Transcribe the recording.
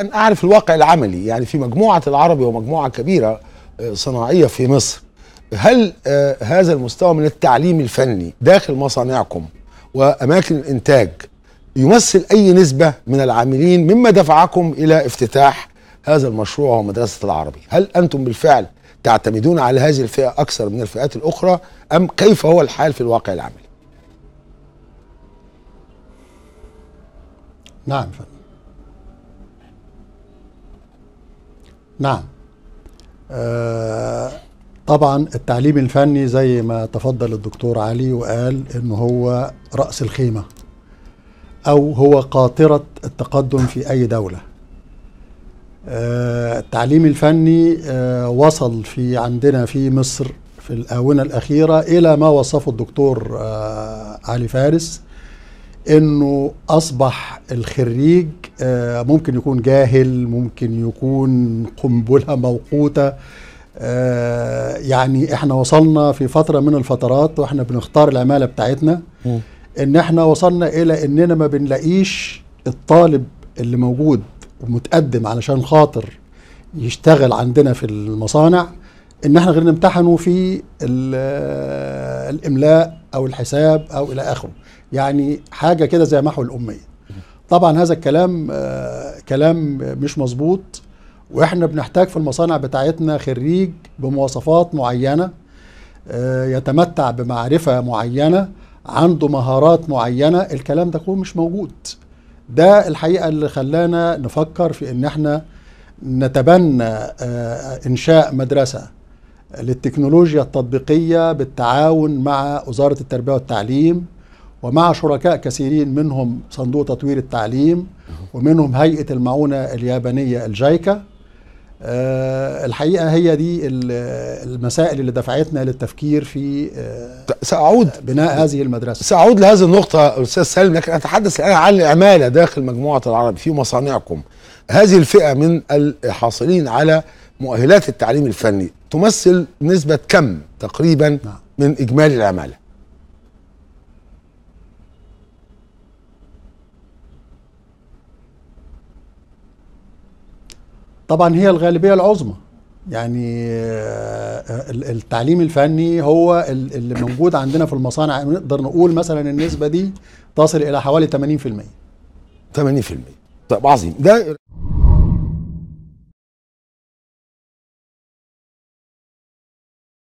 أن أعرف الواقع العملي يعني في مجموعة العربي ومجموعة كبيرة آه، صناعية في مصر هل آه، هذا المستوى من التعليم الفني داخل مصانعكم وأماكن الإنتاج يمثل أي نسبة من العاملين مما دفعكم إلى افتتاح هذا المشروع هو مدرسة العربي هل أنتم بالفعل تعتمدون على هذه الفئة أكثر من الفئات الأخرى أم كيف هو الحال في الواقع العملي نعم فندم نعم آه طبعا التعليم الفني زي ما تفضل الدكتور علي وقال ان هو راس الخيمه او هو قاطره التقدم في اي دوله آه التعليم الفني آه وصل في عندنا في مصر في الاونه الاخيره الى ما وصفه الدكتور آه، علي فارس انه اصبح الخريج آه، ممكن يكون جاهل ممكن يكون قنبله موقوته آه، يعني احنا وصلنا في فتره من الفترات واحنا بنختار العماله بتاعتنا ان احنا وصلنا الى اننا ما بنلاقيش الطالب اللي موجود ومتقدم علشان خاطر يشتغل عندنا في المصانع ان احنا غير نمتحنه في آه، الاملاء او الحساب او الى اخره يعني حاجه كده زي محو الاميه طبعا هذا الكلام آه، كلام مش مظبوط واحنا بنحتاج في المصانع بتاعتنا خريج بمواصفات معينه آه، يتمتع بمعرفه معينه عنده مهارات معينه الكلام ده كله مش موجود ده الحقيقه اللي خلانا نفكر في ان احنا نتبنى آه، انشاء مدرسه للتكنولوجيا التطبيقيه بالتعاون مع وزاره التربيه والتعليم ومع شركاء كثيرين منهم صندوق تطوير التعليم ومنهم هيئة المعونة اليابانية الجايكا أه الحقيقه هي دي المسائل اللي دفعتنا للتفكير في أه ساعود بناء هذه المدرسه ساعود لهذه النقطه استاذ سالم لكن اتحدث الان عن العماله داخل مجموعه العرب في مصانعكم هذه الفئه من الحاصلين على مؤهلات التعليم الفني تمثل نسبه كم تقريبا نعم. من اجمالي العماله طبعا هي الغالبيه العظمى يعني آه، التعليم الفني هو اللي موجود عندنا في المصانع نقدر نقول مثلا النسبه دي تصل الى حوالي 80% 80% طيب عظيم ده